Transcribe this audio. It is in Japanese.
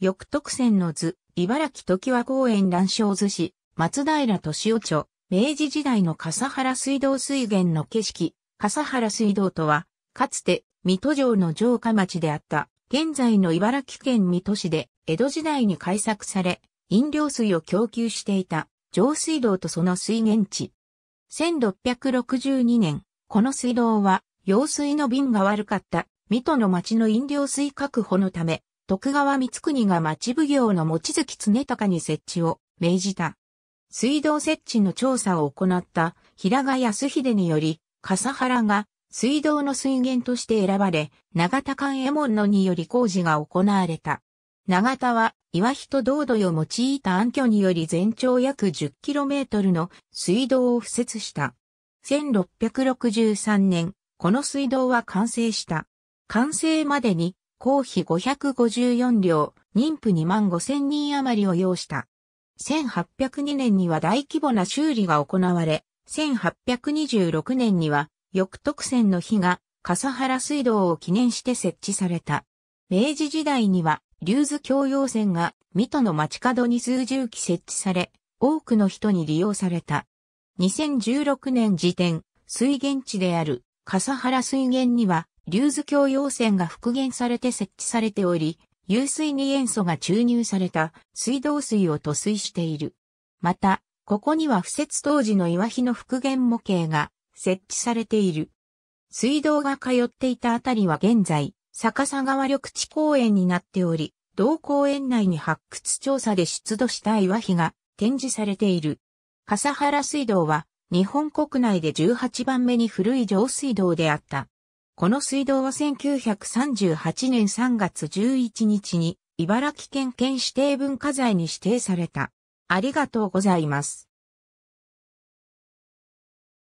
翌特選の図、茨城常和公園乱章図市、松平敏夫町、明治時代の笠原水道水源の景色、笠原水道とは、かつて、水戸城の城下町であった、現在の茨城県水戸市で、江戸時代に開削され、飲料水を供給していた、上水道とその水源地。1662年、この水道は、用水の瓶が悪かった、水戸の町の飲料水確保のため、徳川光国が町奉行の持月常隆に設置を命じた。水道設置の調査を行った平賀康秀により、笠原が水道の水源として選ばれ、長田館右衛門のにより工事が行われた。長田は岩人道土を用いた暗渠により全長約 10km の水道を敷設した。1663年、この水道は完成した。完成までに公費554両、妊婦2万5千人余りを要した。1802年には大規模な修理が行われ、1826年には、翌特選の日が、笠原水道を記念して設置された。明治時代には、竜頭橋陽線が、水戸の街角に数十機設置され、多くの人に利用された。2016年時点、水源地である笠原水源には竜頭ーズ橋線が復元されて設置されており、湧水に塩素が注入された水道水を塗水している。また、ここには敷設当時の岩碑の復元模型が設置されている。水道が通っていたあたりは現在、逆さ川緑地公園になっており、同公園内に発掘調査で出土した岩碑が展示されている。笠原水道は日本国内で18番目に古い上水道であった。この水道は1938年3月11日に茨城県県指定文化財に指定された。ありがとうございます。